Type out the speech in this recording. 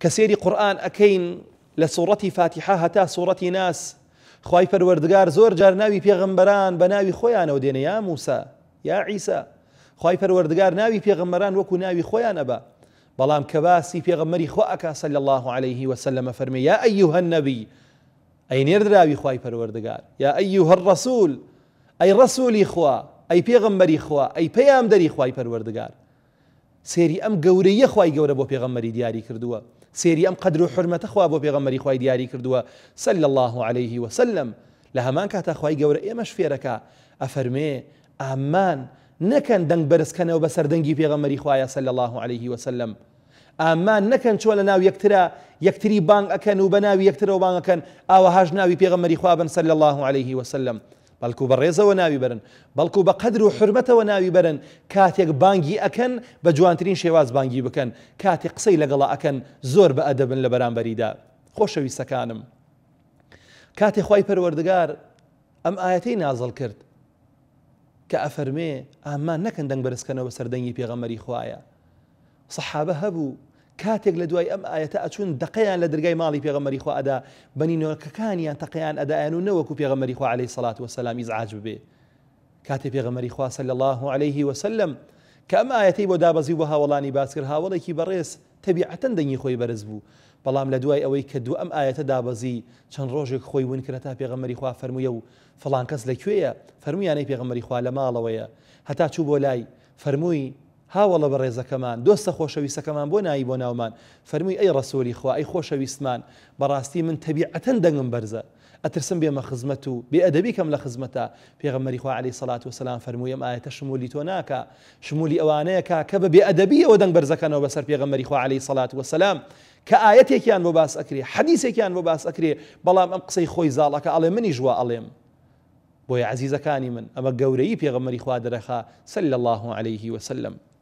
كسيري قرآن أكين لسورة فاتحة سوورەتی سورة هەتا سوورەتی ناس خی پەروەردگار زۆر جار ناوی پێغمبەران بە ناوی خۆیانەوە دێنە یا موسا یا عیسا خی ناوي ناوی وكو ناوي ناوی خۆیان بلام كباسي کە باسی صلى خۆ ئەکا سەل الله عليه وسلمە فەرمی یا ئەیوهە نەبی ئەی نێردراوی خی پەروەردگار یا ئەیوه ڕسوول ئەی ڕسوولی خوا ئەی پێغمبەری خوا ئەی داري دەری خی پەروەردگار سێری ئەم گەورەیە خی گەورە بو پێغمەری دياري کردووە سيري ام قدر حرمه اخوا ابو بۆ پێغەمەری خی دیاری کردووە الله عليه وسلم لە هەمان کاتا إيه خی گەورە ئێمەش فێرەکە ئەفەرمێ ئامان نەکەن دەنگ وبسر دنجي في غمر اخويا صلى الله عليه وسلم امان نكن شو لنا ناو يكتري بان بانگ ئەەکەن و بە اكن او بانگەکەن ئاوە هاژ ناوی صلى الله عليه وسلم بەڵکو بە ڕێزەوە ناوی بەرن بەڵکو بە قدر و حرمەتەوە ناوی بەرن کاتێک بانگی ئەکەن بە جوانترین شێواز بانگی بکەن کاتێک قسەی لەگەڵا ئەکەن زۆر بە ئەدەبن لە بەرامبەریدا خۆشەویستەکانم کاتێک خی پەروەردگار ئەم ئاەتەی نازڵ کرد کە ئەفەرمێ ئامان نەکەن دەنگ بەرزکەنەوە سەردەنگی پێغەمەری خوایە سەحابە هەبوو کاتێک لە دوای ئەم ئاەتە ئەچون دقیان لە دەرگای ماڵی پێغەمەری خوا ئەدا بەنینۆکەکانیان ادا انو و في پێغەمەری خوا عليه والسلام ازعاج به كاتب في پێغەمەری خواسە صلى الله عليه وسلم كما ئەم ئاەتی بۆ دابەزی بۆ هاوڵانی والله كي بريس تبيعه دني خوي برزبو بلام لدواي اوي كدو ام کە دوو ئەم ئاەتە دابەزی چەند ڕۆژێک في ون کرد فرميو فلان خوا فەرموویە فرمي يعني في لەکوێیە فەرمویانەی پێغەمەری خوا لە تشوبو لاي فرموي ها ولا بريزا كمان دوست خوش ويسا كمان بو نايبو ناومان فرمي اي رسولي خوا اي خوش ويسمان براستي من طبيعة دنگم برزا اترسم بيما خزمتو بأدبي كم لخزمتا في غمري خوا عليه الصلاة والسلام فرمي يم آية شمولي توناكا شمولي اوانيكا كبا بأدبي او دنگ برزا كانو بسر في غمري علي صلاه الصلاة والسلام كآيتي كيان مباس أكري حديثي كيان مباس أكري بلام أم قصي خوي زالك ألم مني جوا ألم بويا عزيزة كاني من أما قوري بيغمري خوادرخا صلى الله عليه وسلم